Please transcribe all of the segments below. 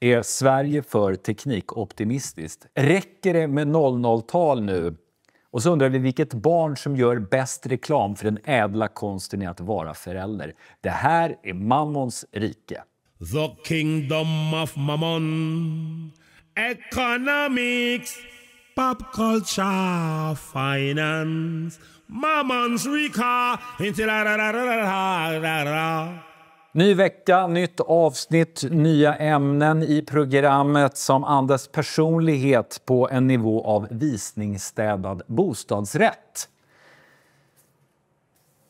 Är Sverige för teknikoptimistiskt? Räcker det med 00-tal nu? Och så undrar vi vilket barn som gör bäst reklam för den ädla konsten i att vara förälder. Det här är Mammons rike. The kingdom of mammon Economics Pop culture Finance Mammons rika Ny vecka, nytt avsnitt, nya ämnen i programmet som andas personlighet på en nivå av visningsstädad bostadsrätt.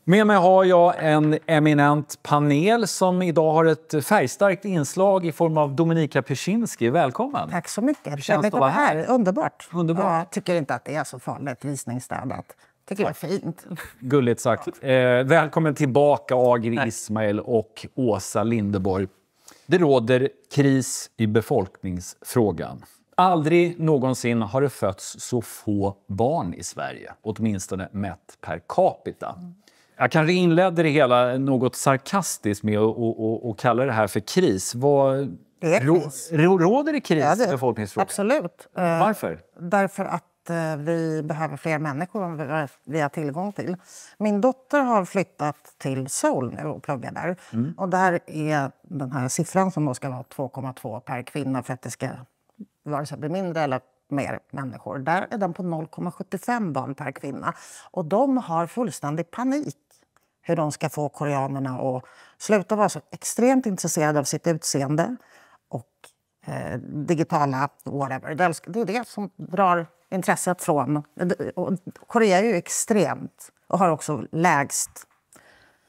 Med mig har jag en eminent panel som idag har ett färgstarkt inslag i form av Dominika Peczynski. Välkommen! Tack så mycket. Hur känns det att vara här? Underbart. Underbart. Jag tycker inte att det är så farligt, visningsstädat tycker jag är fint. Gulligt sagt. Eh, välkommen tillbaka, Agri Nej. Ismail och Åsa Lindeborg. Det råder kris i befolkningsfrågan. Aldrig någonsin har det fötts så få barn i Sverige, åtminstone mätt per capita. Mm. Jag kanske inledde det hela något sarkastiskt med att och, och, och kalla det här för kris. Vad, det är kris. råder det kris i ja, befolkningsfrågan? Absolut. Eh, Varför? därför att att eh, vi behöver fler människor än vi har tillgång till. Min dotter har flyttat till Seoul nu och pluggar där. Mm. Och där är den här siffran som då ska vara 2,2 per kvinna för att det ska vare sig bli mindre eller mer människor. Där är den på 0,75 barn per kvinna. Och de har fullständig panik hur de ska få koreanerna att sluta vara så extremt intresserade av sitt utseende och eh, digitala whatever. Det är det som drar intresset från... Korea är ju extremt och har också lägst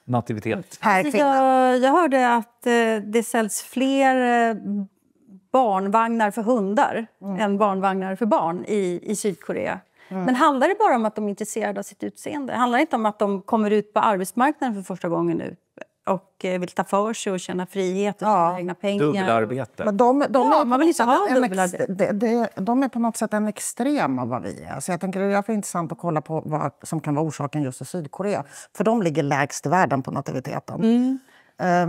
nativitet per alltså, kvinna. Jag, jag hörde att eh, det säljs fler eh, barnvagnar för hundar mm. än barnvagnar för barn i, i Sydkorea. Mm. Men handlar det bara om att de är intresserade av sitt utseende? Handlar det inte om att de kommer ut på arbetsmarknaden för första gången nu? och eh, vill ta för sig och känna frihet och ja. egna pengar. Dubbelarbete. Men de, de, ja, man vill inte ha dubbelarbete. De, de, är på något sätt en extrem av vad vi är. Så jag tänker, det är därför intressant att kolla på vad som kan vara orsaken just i Sydkorea. För de ligger lägst i världen på nativiteten. Mm.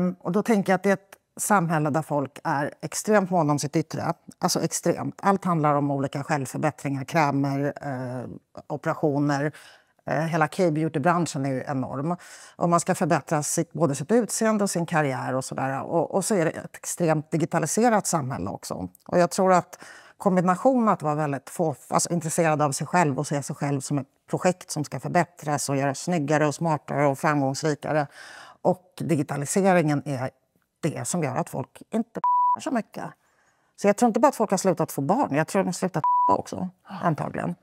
Um, och då tänker jag att det är ett samhälle där folk är extremt måna om sitt yttre. Alltså extremt. Allt handlar om olika självförbättringar, krämer, eh, operationer Eh, hela K-beauty-branschen är ju enorm. Och man ska förbättra sitt, både sitt utseende och sin karriär. och så där. Och, och, så är det ett extremt digitaliserat samhälle också. Och jag tror att kombinationen att vara väldigt få, alltså intresserad av sig själv och se sig själv som ett projekt som ska förbättras och göras snyggare, och smartare och framgångsrikare och digitaliseringen är det som gör att folk inte så mycket. Så jag tror inte bara att folk har slutat få barn, jag tror att de har slutat också, antagligen.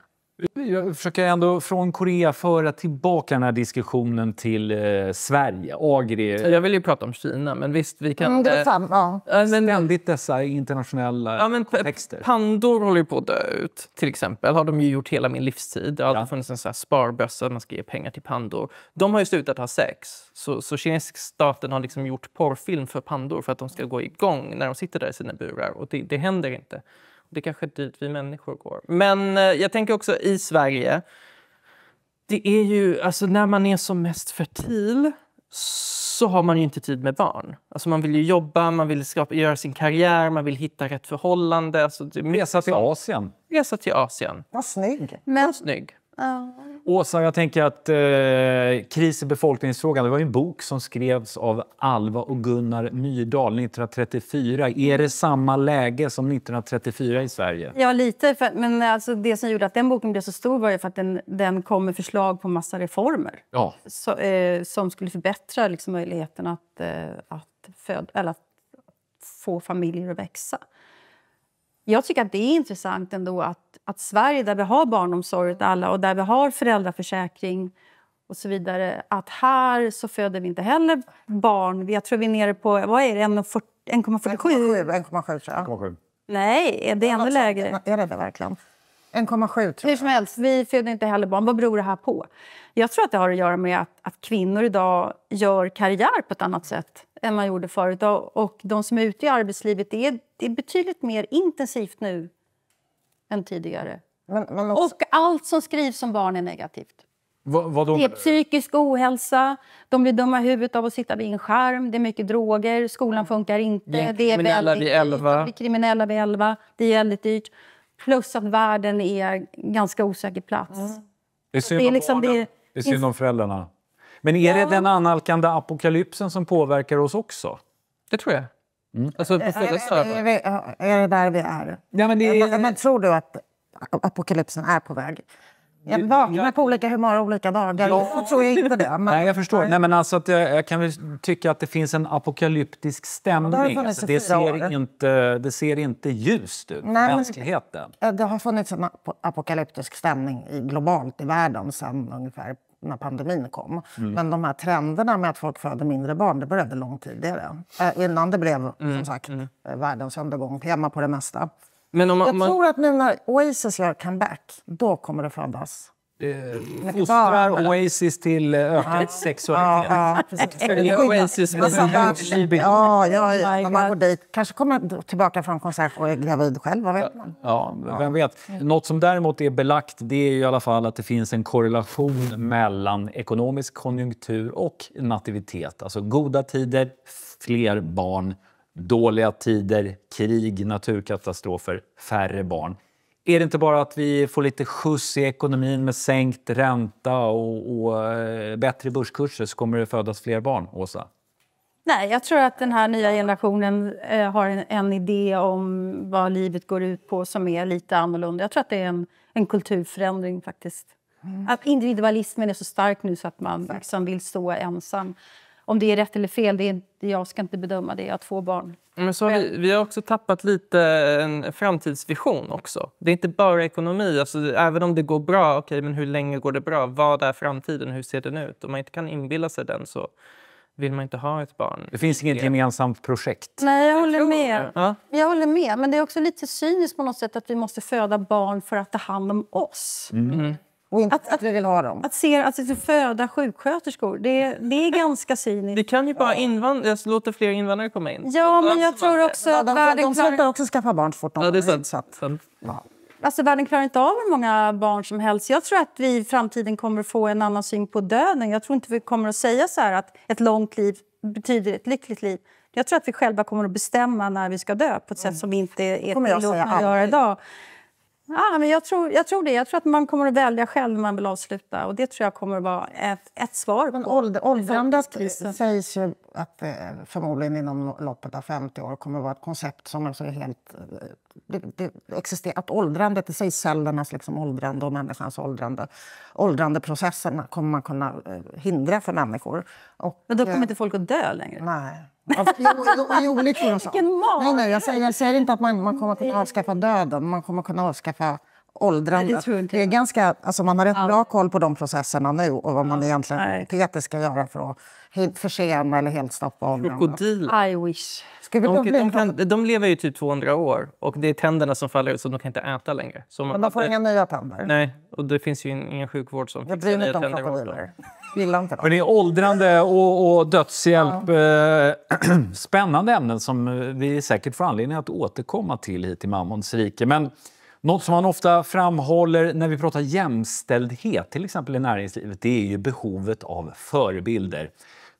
Jag försöker ändå från Korea föra tillbaka den här diskussionen till eh, Sverige. Agri... Jag vill ju prata om Kina, men visst, vi kan... Mm, eh, ja. Ständigt dessa internationella ja, men, texter. Pandor håller ju på att dö ut, till exempel. har de ju gjort hela min livstid. Det har alltid ja. funnits en sån här sparbössa, man ska ge pengar till pandor. De har ju slutat ha sex, så, så kinesiska staten har liksom gjort porrfilm för pandor för att de ska gå igång när de sitter där i sina burar. Och det, det händer inte. Det är kanske är dit vi människor går. Men eh, jag tänker också i Sverige. Det är ju, alltså när man är som mest fertil så har man ju inte tid med barn. Alltså man vill ju jobba, man vill skapa, göra sin karriär, man vill hitta rätt förhållande. Alltså Resa till Asien. Resa till Asien. Vad snygg! Men, Vad snygg. Ja. Åsa, jag tänker att eh, Kris i befolkningsfrågan, det var en bok som skrevs av Alva och Gunnar Myrdal 1934. Är det samma läge som 1934 i Sverige? Ja, lite. För, men alltså, det som gjorde att den boken blev så stor var ju för att den, den kom med förslag på massa reformer ja. så, eh, som skulle förbättra liksom, möjligheten att, eh, att, föd, eller att få familjer att växa. Jag tycker att det är intressant ändå att att Sverige, där vi har barnomsorg åt alla och där vi har föräldraförsäkring och så vidare, att här så föder vi inte heller barn. Jag tror vi är nere på vad är det, 1,47? 1,7. Nej, är det ännu lägre? Är det verkligen? 1,7 tror jag. helst, vi föder inte heller barn. Vad beror det här på? Jag tror att det har att göra med att, att kvinnor idag gör karriär på ett annat sätt än man gjorde förut. och de som är ute i arbetslivet, det är, det är betydligt mer intensivt nu än tidigare. Men, men också... Och allt som skrivs om barn är negativt. vad Det är psykisk ohälsa, de blir dumma i huvudet av att sitta vid en skärm, det är mycket droger, skolan funkar inte, det är, det är väldigt vid 11. dyrt, kriminella vid elva, det är väldigt dyrt. Plus att världen är ganska osäker plats. Mm. Det är synd om, liksom, det det är om föräldrarna. Men är ja. det den analkande apokalypsen som påverkar oss också? Det tror jag. Mm. Alltså, är, vi, är det där vi är? Ja, men, det... men tror du att apokalypsen är på väg? Jag vaknar på olika humör olika dagar. Ja. Jag tror inte det. Men... Nej, jag förstår. Nej, men alltså att jag, jag kan väl tycka att det finns en apokalyptisk stämning. Alltså, det, alltså, det ser, inte, det ser inte ljust ut, Nej, mänskligheten. Men, det har funnits en ap apokalyptisk stämning i, globalt i världen sedan ungefär när pandemin kom. Mm. Men de här trenderna med att folk föder mindre barn det började långt tidigare. Äh, innan det blev mm. som sagt mm. Eh, världens undergång, tema på det mesta. Men om man, jag tror man... att nu när Oasis gör comeback, då kommer det födas eh, fostrar Oasis till eh, ökad sexualitet. Ja, ja, Oasis med ja, man går dit. Kanske kommer tillbaka från konsert och är gravid själv. Vad vet man? Ja, vem vet. Något som däremot är belagt det är i alla fall att det finns en korrelation mellan ekonomisk konjunktur och nativitet. Alltså goda tider, fler barn. Dåliga tider, krig, naturkatastrofer, färre barn. Är det inte bara att vi får lite skjuts i ekonomin med sänkt ränta och, och eh, bättre börskurser så kommer det födas fler barn, Åsa? Nej, jag tror att den här nya generationen eh, har en, en, idé om vad livet går ut på som är lite annorlunda. Jag tror att det är en, en kulturförändring faktiskt. Mm. Att individualismen är så stark nu så att man liksom vill stå ensam. Om det är rätt eller fel, det är, jag ska inte bedöma det. Jag har två barn. Men så har vi, vi, har också tappat lite en framtidsvision också. Det är inte bara ekonomi. Alltså, även om det går bra, okej, men hur länge går det bra? Vad är framtiden? Hur ser den ut? Om man inte kan inbilla sig den så vill man inte ha ett barn. Det finns inget gemensamt projekt. Nej, jag håller med. Jag håller med. Men det är också lite cyniskt på något sätt att vi måste föda barn för att ta hand om oss. Mm. mm. Och inte att, att vi vill ha dem. Att, se, att se liksom föda sjuksköterskor, det, det är ganska cyniskt. Det kan ju bara invand alltså, låta fler invandrare komma in. Ja, alltså, men jag alltså, tror också att ja, de, de, de slutar också skaffa barn så fort de ja, det är sant. Så att, ja. Alltså, världen klarar inte av hur många barn som helst. Jag tror att vi i framtiden kommer få en annan syn på döden. Jag tror inte vi kommer att säga så att ett långt liv betyder ett lyckligt liv. Jag tror att vi själva kommer att bestämma när vi ska dö på ett sätt mm. som vi inte är tillåtet att göra idag. Ja, men jag, tror, jag tror det. Jag tror att man kommer att välja själv när man vill avsluta. Och Det tror jag kommer att vara ett, ett svar. Men ålder, åldrandet sägs ju att eh, förmodligen inom loppet av 50 år kommer att vara ett koncept som alltså är helt... Eh, det, det existerar, att åldrandet i sig, cellernas liksom åldrande och människans åldrande åldrandeprocesserna kommer man kunna eh, hindra för människor. Och, men då kommer inte folk att dö längre? Nej. Alltså, I, i, i Vilken mag! Nej, nej, jag säger, jag säger inte att man, man kommer kunna avskaffa döden, man kommer kunna avskaffa åldrandet. Det är ganska, alltså man har rätt ja. bra koll på de processerna nu och vad man egentligen teoretiskt ska göra för att försena eller helt stoppa åldrandet. Krokodiler. I wish. Ska vi de, de, de, kan, de lever ju typ 200 år och det är tänderna som faller ut så de kan inte äta längre. Så Men de får inga nya tänder? Nej, och det finns ju ingen sjukvård som Jag bryr mig inte om krokodiler. åldrande och, och dödshjälp. Ja. Eh, spännande ämnen som eh, vi säkert får anledning att återkomma till hit i Mammons rike. Men något som man ofta framhåller när vi pratar jämställdhet, till exempel i näringslivet, det är ju behovet av förebilder.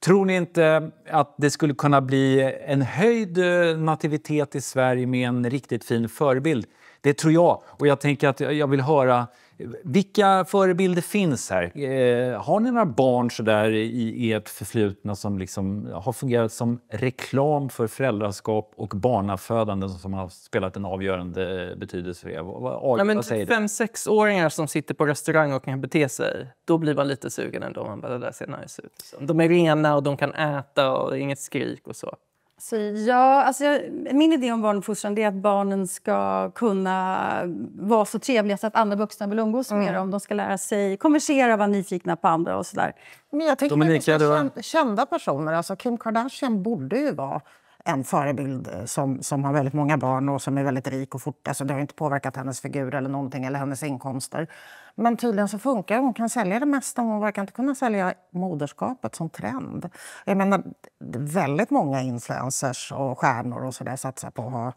Tror ni inte att det skulle kunna bli en höjd eh, nativitet i Sverige med en riktigt fin förebild? Det tror jag. Och jag tänker att jag vill höra vilka förebilder finns här? Eh, har ni några barn så i ert förflutna som liksom har fungerat som reklam för föräldraskap och barnafödande som har spelat en avgörande eh, betydelse för er? Vad, Nej, vad men fem, sexåringar som sitter på restaurang och kan bete sig, då blir man lite sugen ändå. Man bara, det där ser nice ut. Liksom. De är rena och de kan äta och inget skrik och så. Så ja, alltså jag, min idé om barnuppfostran är att barnen ska kunna vara så trevliga så att andra vuxna vill umgås mm. med dem. De ska lära sig konversera, vara nyfikna på andra och sådär. Men jag tänker Dominika, du... kända personer. Alltså Kim Kardashian borde ju vara en förebild eh, som, som har väldigt många barn och som är väldigt rik. och fort, alltså Det har inte påverkat hennes figur eller någonting eller hennes inkomster. Men tydligen så funkar hon. kan sälja det mesta, hon verkar inte kunna sälja moderskapet som trend. Jag menar, väldigt många influencers och stjärnor och så där satsar på att ha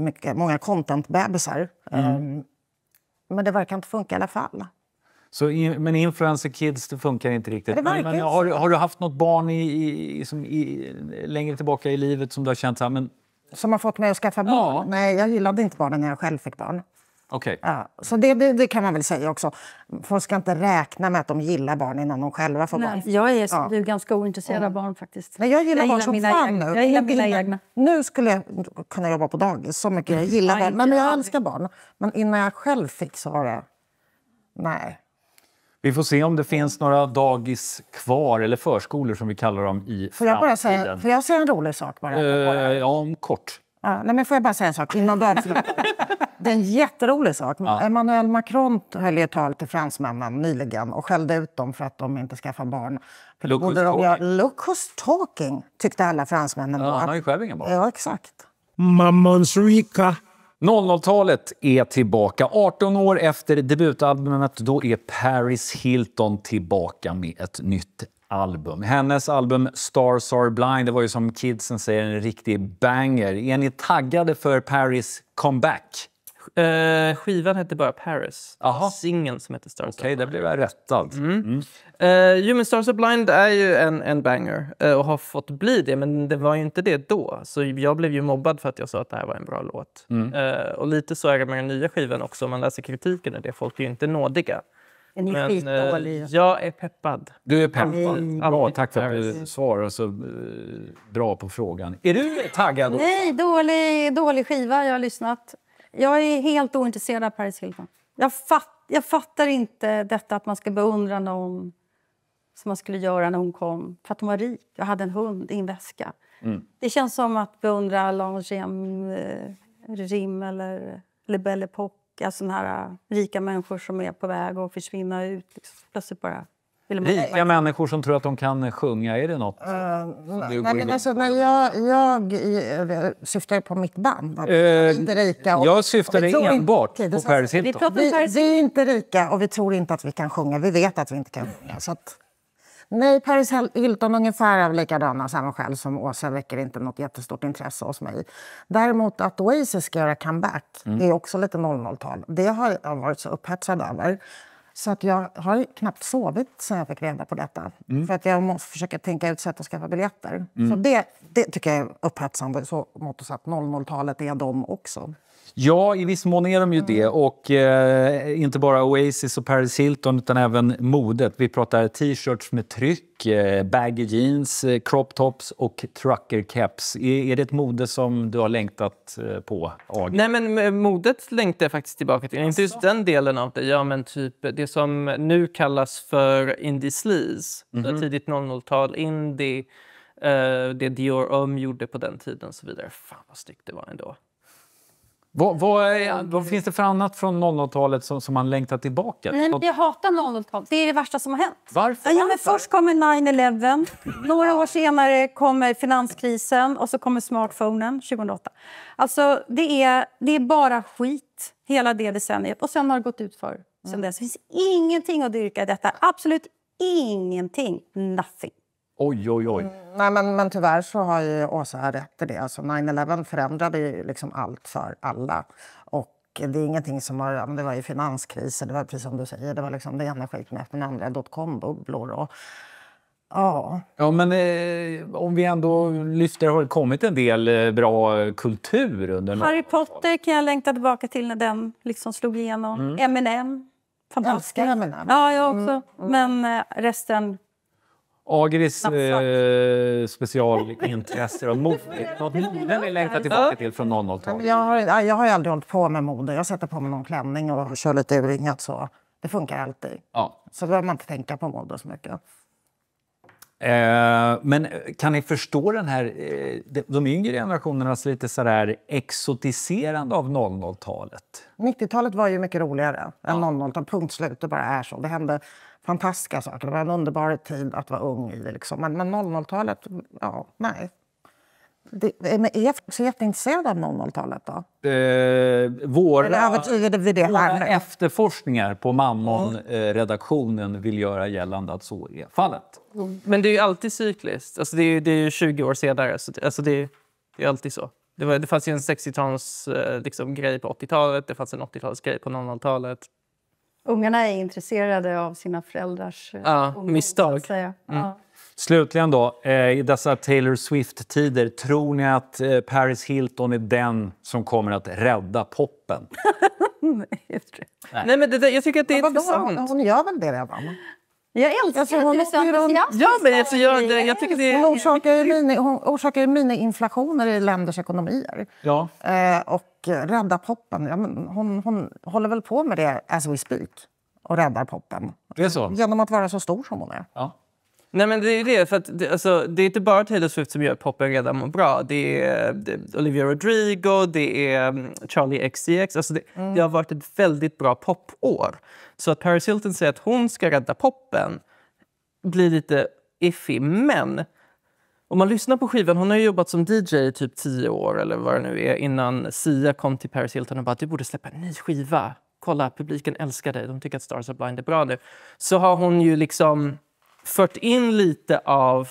mycket, många contentbebisar. Mm. Um, men det verkar inte funka i alla fall. Så men influencer kids, det funkar inte riktigt. Men, men, har, har, du haft något barn i, i, som, i, längre tillbaka i livet som du har känt men... Som har fått mig att skaffa barn? Ja. Nej, jag gillade inte barnen när jag själv fick barn. Okay. Ja, så det, det, kan man väl säga också. Folk ska inte räkna med att de gillar barn innan de själva får Nej, barn. Jag är ja. ganska ointresserad av barn faktiskt. Nej, jag gillar jag barn som mina fan nu. Jag gillar mina egna. Nu skulle jag kunna jobba på dagis, så mycket jag gillar Nej, Men jag älskar barn. Men innan jag själv fick så var det... Nej. Vi får se om det finns några dagis kvar, eller förskolor som vi kallar dem, i får jag bara framtiden. Säga, får jag säga en rolig sak? Bara? Uh, ja, om kort. Ja, nej, men får jag bara säga en sak innan världsläget? det är en jätterolig sak. Ja. Emmanuel Macron höll ju tal till fransmännen nyligen och skällde ut dem för att de inte skaffar barn. För look, who's talking, tyckte alla fransmännen. Ja, han har ju själv inga barn. Ja, exakt. Mammons rika. 00-talet är tillbaka. 18 år efter debutalbumet då är Paris Hilton tillbaka med ett nytt album. Hennes album Stars Are Blind det var ju som kidsen säger en riktig banger. Är ni taggade för Paris comeback? Eh, skivan hette bara Paris. Singeln som hette Stars Okej, okay, där blev jag Mm. Mm. Eh, jo, men Stars Are Blind är ju en, en banger eh, och har fått bli det, men det var ju inte det då. Så jag blev ju mobbad för att jag sa att det här var en bra låt. Mm. Eh, och lite så är det med den nya skivan också, om man läser kritiken och det. Folk är ju inte nådiga är Men, skitdålig. Eh, jag är peppad. Du är peppad. Bra, tack för att du svarar så eh, bra på frågan. Är du taggad? Nej, dålig, dålig skiva. Jag har lyssnat. Jag är helt ointresserad av Paris Hilton. Jag, fatt, jag fattar inte detta att man ska beundra någon som man skulle göra när hon kom, för att hon var rik och hade en hund i en väska. Mm. Det känns som att beundra Lange eh, Rim eller, eller Belle Pop rika, såna här, äh, rika människor som är på väg att försvinna ut. Liksom. Plötsligt bara Rika människor som tror att de kan eh, sjunga, är det något? Uh, det nej, men alltså, när jag, jag, jag eh, syftar på mitt band, uh, inte rika. Och, jag syftar enbart på Paris Hilton. Vi, vi, är inte rika och vi tror inte att vi kan sjunga. Vi vet att vi inte kan sjunga. Så att, Nej, Paris Hilton ungefär av likadana samma skäl som Åsa väcker inte något jättestort intresse hos mig. Däremot att Oasis ska göra comeback, mm. är också lite 00-tal. Det har jag varit så upphetsad över. Så att jag har knappt sovit sen jag fick reda på detta. Mm. För att jag måste försöka tänka ut sätt att skaffa biljetter. Mm. Så det, det tycker jag är upphetsande så mått att 00-talet är de också. Ja, i viss mån är de ju det. Mm. Och eh, inte bara Oasis och Paris Hilton, utan även modet. Vi pratar t-shirts med tryck, eh, baggy jeans, eh, crop tops och trucker caps. Är, är, det ett mode som du har längtat eh, på, Ag? Nej, men eh, modet längtar jag faktiskt tillbaka till. Alltså. Inte just alltså? den delen av det. Ja, men typ det som nu kallas för indie sleaze. Mm -hmm. Tidigt 00-tal, indie. Eh, det Dior Homme gjorde på den tiden och så vidare. Fan vad snyggt det var ändå. Vad, vad, är, vad, finns det för annat från 00-talet som, som man längtar tillbaka till? Jag hatar 00-talet. Det är det värsta som har hänt. Varför? Ja, men först kommer 9-11. Några år senare kommer finanskrisen och så kommer smartphonen 2008. Alltså, det är, det är bara skit hela det decenniet. Och sen har det gått ut för sen mm. dess. Det finns ingenting att dyrka i detta. Absolut ingenting. Nothing. Oj, oj, oj. Mm, nej, men, men tyvärr så har ju Åsa rätt i det. Alltså 9-11 förändrade ju liksom allt för alla. Och det är ingenting som har... Det var ju finanskrisen, det var precis som du säger. Det var liksom det ena skiten efter den andra, dotcom-bubblor. Och, Ja. ja men eh, om vi ändå lyfter, har det kommit en del eh, bra kultur under Harry Potter kan jag längta tillbaka till när den liksom slog igenom. Mm. Eminem. Fantastiskt. Jag älskar Eminem. Ja, jag också. Mm. Mm. Men eh, resten Agris eh, specialintresse och mode. Något moden längtar tillbaka till från 00-talet? Jag har, jag har aldrig hållit på med mode. Jag sätter på mig någon klänning och kör lite urringat så. Det funkar alltid. Ja. Så behöver man inte tänka på mode så mycket. Eh, men eh, kan ni förstå den här, eh, de yngre generationernas lite sådär exotiserande av 00-talet? 90-talet var ju mycket roligare ja. än 00-talet. Punkt slut, det bara är så. Det hände fantastiska saker. Det var en underbar tid att vara ung i. Liksom. Men, men 00-talet, ja, nej men är jag så jätteintresserad av 00-talet då? Eh, våra, Eller övertygade vi det här nu? efterforskningar på Mammon-redaktionen mm. vill göra gällande att så är fallet. Men det är ju alltid cykliskt. Alltså det, är, det är 20 år senare. Så det, alltså det, det är alltid så. Det, var, det fanns ju en 60-tals eh, liksom, grej på 80-talet, det fanns en 80-talsgrej på 00-talet. Ungarna är intresserade av sina föräldrars ja, eh, ungdom, misstag. Så att säga. Mm. Ja. Slutligen då, eh, i dessa Taylor Swift-tider, tror ni att eh, Paris Hilton är den som kommer att rädda poppen? Nej, jag tror men det, jag tycker att det är men, intressant. Hon, hon gör väl det redan? Jag älskar alltså, hon åker jag, tycker det... Hon orsakar ju, mini, hon orsakar miniinflationer i länders ekonomier. Ja. Eh, och rädda poppen. Ja, men hon, hon håller väl på med det as we speak och räddar poppen. Det är så. Genom att vara så stor som hon är. Ja. Nej men det är det, för att det, alltså, det är inte bara Taylor Swift som gör att popen redan mår bra. Det är, det är Olivia Rodrigo, det är mm, Charlie XCX. Alltså det, mm. det har varit ett väldigt bra popår. Så att Paris Hilton säger att hon ska rädda poppen blir lite iffy. Men om man lyssnar på skivan, hon har jobbat som DJ i typ tio år eller vad det nu är innan Sia kom till Paris Hilton och bara du borde släppa en ny skiva. Kolla, publiken älskar dig. De tycker att Stars are blind är bra nu. Så har hon ju liksom fört in lite av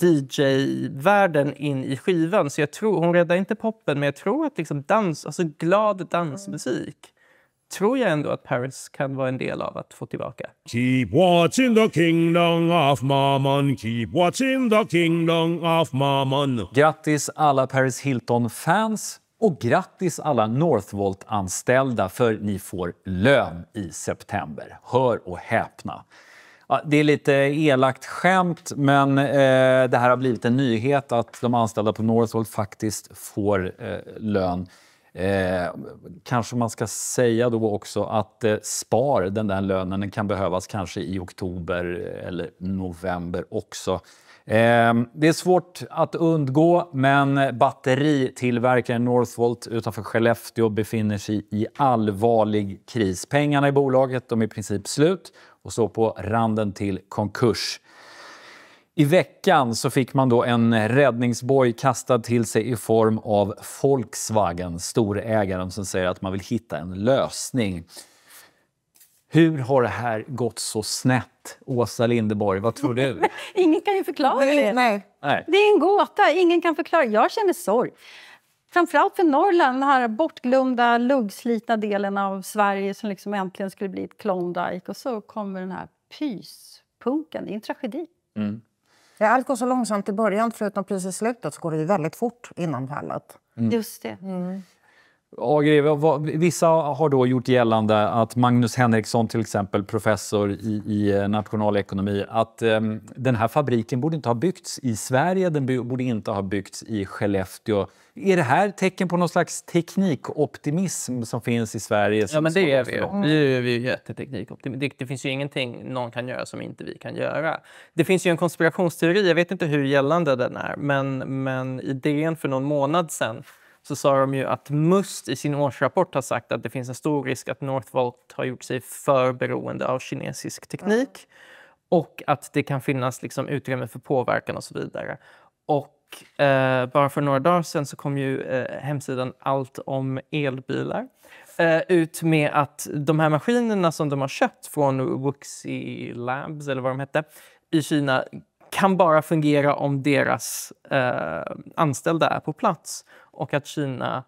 DJ-världen in i skivan. Så jag tror, hon räddar inte poppen, men jag tror att liksom dans, alltså glad dansmusik tror jag ändå att Paris kan vara en del av att få tillbaka. Keep watching the kingdom of mammon, keep watching the kingdom of mammon. Grattis alla Paris Hilton-fans och grattis alla Northvolt-anställda för ni får lön i september. Hör och häpna. Ja, det är lite elakt skämt, men eh, det här har blivit en nyhet att de anställda på Northvolt faktiskt får eh, lön. Eh, kanske man ska säga då också att eh, SPAR, den där lönen, den kan behövas kanske i oktober eller november också. Eh, det är svårt att undgå, men batteritillverkaren Northvolt utanför Skellefteå befinner sig i allvarlig kris. Pengarna i bolaget de är i princip slut och så på randen till konkurs. I veckan så fick man då en räddningsboj kastad till sig i form av Volkswagen, storägaren som säger att man vill hitta en lösning. Hur har det här gått så snett? Åsa Lindeborg, vad tror du? Ingen kan ju förklara det. Nej. Nej. Det är en gåta. Ingen kan förklara. Jag känner sorg framförallt för Norrland, den här bortglömda, luggslitna delen av Sverige som liksom äntligen skulle bli ett Klondike. Och så kommer den här pyspunken. Det är en tragedi. Mm. Ja, allt går så långsamt i början, förutom precis i slutet så går det väldigt fort innan fallet. Mm. Just det. Mm. Agreve, vissa har då gjort gällande att Magnus Henriksson, till exempel professor i, i eh, nationalekonomi, att eh, den här fabriken borde inte ha byggts i Sverige, den borde inte ha byggts i Skellefteå. Är det här tecken på någon slags teknikoptimism som finns i Sverige? Ja, men det är vi ju. Vi är, vi är jätteteknikoptimister. Det, det finns ju ingenting någon kan göra som inte vi kan göra. Det finns ju en konspirationsteori, jag vet inte hur gällande den är, men, men idén för någon månad sedan så sa de ju att Must i sin årsrapport har sagt att det finns en stor risk att Northvolt har gjort sig för beroende av kinesisk teknik mm. och att det kan finnas liksom utrymme för påverkan och så vidare. Och eh, bara för några dagar sedan så kom ju eh, hemsidan Allt om elbilar eh, ut med att de här maskinerna som de har köpt från Wuxi Labs eller vad de hette i Kina kan bara fungera om deras eh, anställda är på plats och att Kina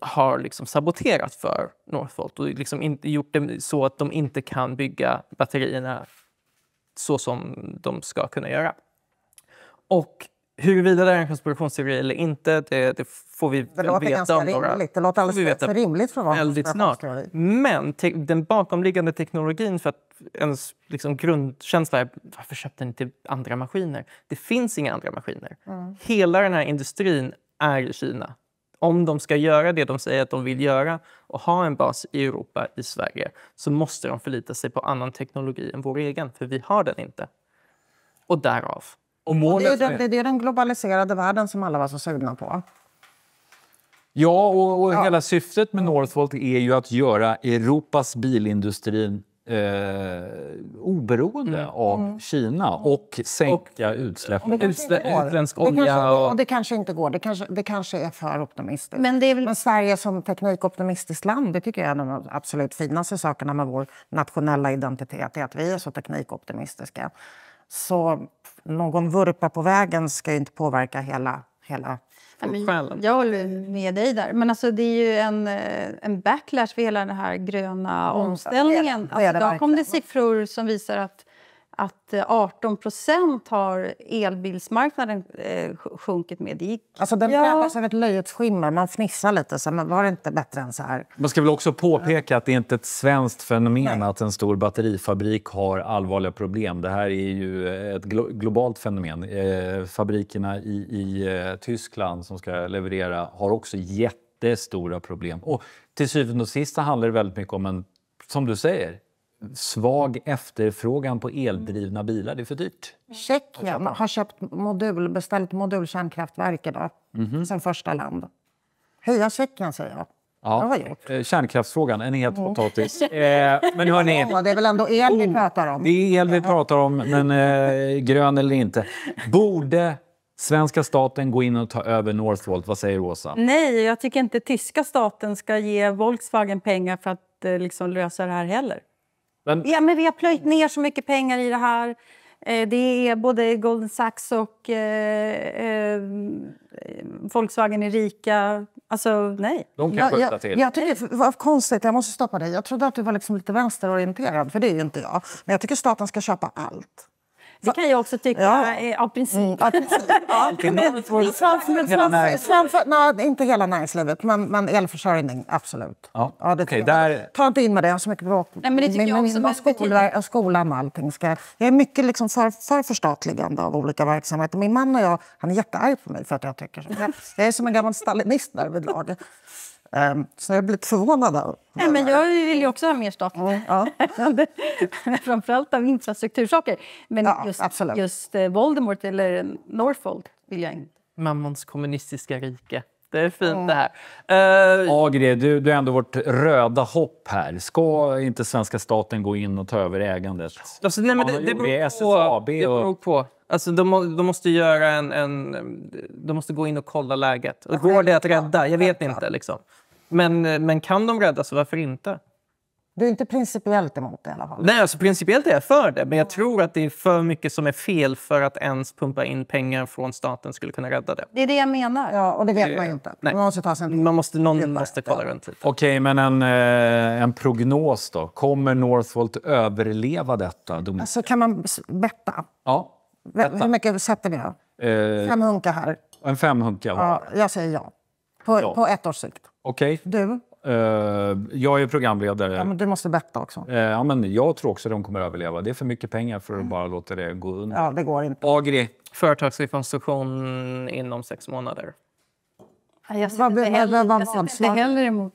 har liksom saboterat för Northvolt och liksom gjort det så att de inte kan bygga batterierna så som de ska kunna göra. Och Huruvida det är en konspirationsteori eller inte, det, det får vi det låter veta om några... Rimligt. Det låter alldeles för rimligt för att väldigt snart. Men te, den bakomliggande teknologin för att ens liksom, grundkänsla är varför köpte ni inte andra maskiner? Det finns inga andra maskiner. Mm. Hela den här industrin är i Kina. Om de ska göra det de säger att de vill göra och ha en bas i Europa, i Sverige, så måste de förlita sig på annan teknologi än vår egen, för vi har den inte. Och därav och målet... Och det, är ju den, det är den globaliserade världen som alla var så sugna på. Ja, och, och ja. hela syftet med Northvolt är ju att göra Europas bilindustri eh, oberoende mm. av mm. Kina och sänka utsläppen. utländsk olja. Det kanske, och... det kanske inte går. Det kanske, det kanske är för optimistiskt. Men, väl... Men Sverige som teknikoptimistiskt land det tycker jag är en av de absolut finaste sakerna med vår nationella identitet. att vi är så teknikoptimistiska. Så någon vurpa på vägen ska inte påverka hela, hela men jag håller med dig där. Men alltså, det är ju en, eh, en backlash för hela den här gröna omställningen. Mm, alltså, idag kom det siffror som visar att att 18 eh, har elbilsmarknaden eh, sjunkit med. Det Alltså den präglas ja. av ett löjets skimmer. Man fnissar lite. Så var det inte bättre än så här? Man ska väl också påpeka att det inte är ett svenskt fenomen Nej. att en stor batterifabrik har allvarliga problem. Det här är ju ett glo globalt fenomen. Eh, fabrikerna i, i eh, Tyskland som ska leverera har också jättestora problem. Och till syvende och sist handlar det väldigt mycket om en, som du säger, svag efterfrågan på eldrivna bilar. Det är för dyrt. Tjeckien har köpt modul, beställt modulkärnkraftverk idag, mm -hmm. som första land. Heja Tjeckien, säger jag. Ja. Eh, kärnkraftsfrågan, en het mm. potatis. Eh, men ja, det är väl ändå el vi oh, pratar om? Det är el vi pratar om, men eh, grön eller inte. Borde svenska staten gå in och ta över Northvolt? Vad säger Åsa? Nej, jag tycker inte tyska staten ska ge Volkswagen pengar för att eh, liksom lösa det här heller. Men... Ja, men vi har plöjt ner så mycket pengar i det här. Eh, det är både Golden Sachs och eh, eh, Volkswagen Erika. Alltså, nej. De kan skjuta till. Jag, tycker, vad konstigt, jag måste stoppa dig. Jag trodde att du var liksom lite vänsterorienterad, för det är inte jag. Men jag tycker staten ska köpa allt. Det kan jag också tycka ja. av princip. Mm, att, ja, inte hela näringslivet, men, men elförsörjning, absolut. Ja. Ja, det okay, där... Ta inte in med det, jag har så mycket bråk. Nej, det skolan och allting. Ska, jag är mycket liksom för, för förstatligande av olika verksamheter. Min man och jag, han är jättearg på mig för att jag tycker så. Jag, jag är som en gammal stalinist där vid lag. Ehm, så jag blir lite förvånad. Nej, men jag vill ju också ha mer statligt ja. ägande. Framförallt av infrastruktursaker. Men ja, just, just eh, Voldemort eller Norfold vill jag inte. Mammons kommunistiska rike. Det är fint mm. det här. Uh, Agri, du, du är ändå vårt röda hopp här. Ska inte svenska staten gå in och ta över ägandet? Alltså, nej, men det, det, beror på. Det beror på. Alltså, de, de måste göra en, en, De måste gå in och kolla läget. Och går det att rädda? Jag vet inte. Liksom. Men, men kan de räddas, varför inte? Du är inte principiellt emot det i alla fall? Nej, alltså principiellt är jag för det. Men jag tror att det är för mycket som är fel för att ens pumpa in pengar från staten skulle kunna rädda det. Det är det jag menar. Ja, och det vet det... man ju inte. Nej. Man måste ta sin man måste, Någon det måste kolla ja. runt lite. Okej, men en, eh, en prognos då? Kommer Northvolt överleva detta? De... Alltså, kan man betta? Ja. Betta. Hur mycket sätter vi då? Eh... Fem hunkar här. En femhunka? Ja, jag säger ja. På, ja. på ett års sikt. Okej. Du? Eh, jag är programledare. Ja, men du måste betta också. Eh, ja, men jag tror också att de kommer att överleva. Det är för mycket pengar för att mm. bara låta det gå under. Ja, det går inte. Agri. Företagsrekonstruktion inom sex månader. Jag ser inte heller, jag eh, ser emot.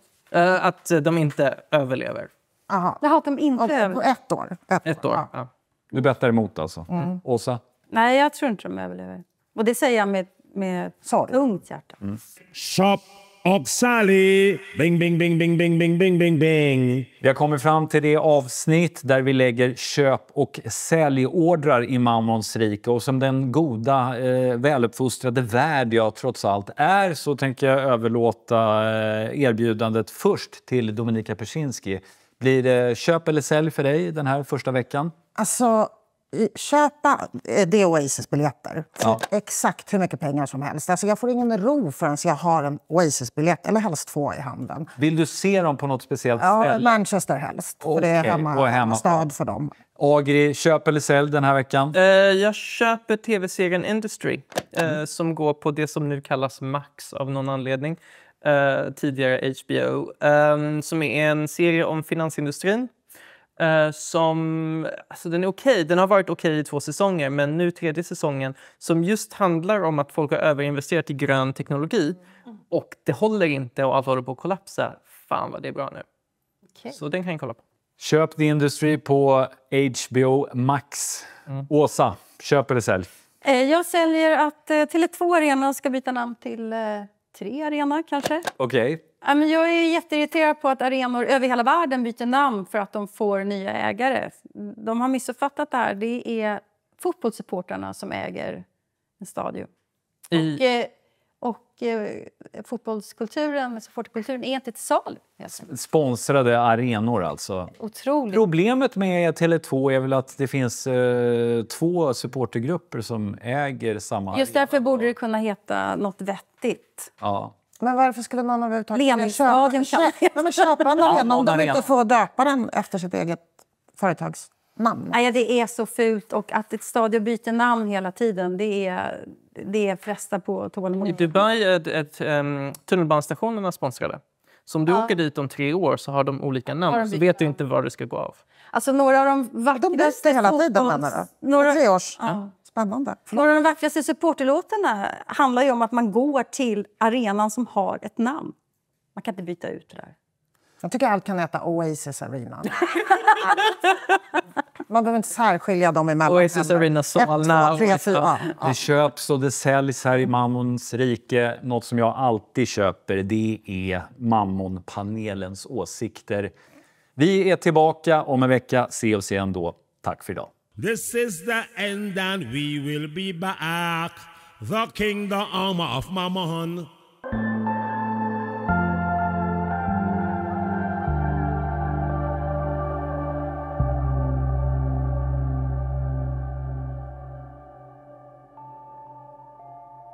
att de inte överlever. Jaha, att de inte överlever. På ett år? Ett, ett år, år. Ja. Du bettar emot alltså? Mm. mm. Åsa? Nej, jag tror inte de överlever. Och det säger jag med, med tungt hjärta. Mm. Shop av Sally. Bing, bing, bing, bing, bing, bing, bing, bing, bing. Vi har kommit fram till det avsnitt där vi lägger köp och säljordrar i Mammons rike. Och som den goda, eh, väluppfostrade värd jag trots allt är så tänker jag överlåta eh, erbjudandet först till Dominika Persinski. Blir det köp eller sälj för dig den här första veckan? Alltså, köpa eh, The Oasis-biljetter ja. exakt hur mycket pengar som helst. Alltså jag får ingen ro förrän jag har en Oasis-biljett, eller helst två i handen. Vill du se dem på något speciellt ja, ställe? Manchester helst, okay. för det är hemma, hemma. stad för dem. Agri, köp eller sälj den här veckan? Uh, jag köper tv-serien Industry uh, mm. som går på det som nu kallas Max av någon anledning. Uh, tidigare HBO, um, som är en serie om finansindustrin Eh, som... Alltså den är okej. Okay. Den har varit okej okay i två säsonger, men nu tredje säsongen som just handlar om att folk har överinvesterat i grön teknologi mm. och det håller inte och allt håller på att kollapsa. Fan vad det är bra nu. Okay. Så den kan jag kolla på. Köp The Industry på HBO Max. Mm. Åsa, köp eller sälj? Eh, jag säljer att eh, Tele2 Arena ska byta namn till Tre Arena, kanske. Okej. Okay. Jag är jätteirriterad på att arenor över hela världen byter namn för att de får nya ägare. De har missuppfattat det här. Det är fotbollssupportrarna som äger en stadion. I... Och, eh, och eh, fotbollskulturen, supporterkulturen, är inte till salu. Sponsrade arenor, alltså. Otroligt. Problemet med Tele2 är väl att det finns eh, två supportergrupper som äger samma Just arena. därför borde det kunna heta nåt vettigt. Ja. Men varför skulle någon överhuvudtaget Leningsstadion köpa, köpa, köpa en arena om de inte får döpa den efter sitt eget företagsnamn? Nej, det är så fult. Och att ett stadion byter namn hela tiden, det är, det är frestar på tålamodet. I Dubai är ett, um, ehm, tunnelbanestationerna sponsrade. Så om du ja. åker dit om tre år så har de olika namn. De så vet du inte var du ska gå av. Alltså några av de vackraste... De byter hela tiden, menar du? Några... Tre års? Ja. Spännande. Några av de vackraste supporterlåtarna handlar ju om att man går till arenan som har ett namn. Man kan inte byta ut det där. Jag tycker allt kan äta Oasis Arena. Man behöver inte särskilja dem emellan. Oasis Arena Solna. Ja. Det köps och det säljs här i Mammons rike. Något som jag alltid köper det är Mammonpanelens åsikter. Vi är tillbaka om en vecka. Se oss igen då. Tack för idag. This is the end and we will be back. The kingdom of Mammon.